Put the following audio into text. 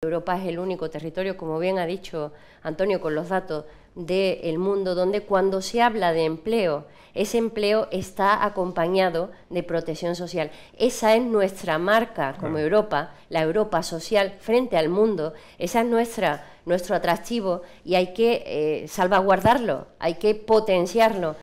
Europa es el único territorio, como bien ha dicho Antonio con los datos del mundo, donde cuando se habla de empleo, ese empleo está acompañado de protección social. Esa es nuestra marca como Europa, la Europa social frente al mundo, esa es nuestra, nuestro atractivo y hay que eh, salvaguardarlo, hay que potenciarlo.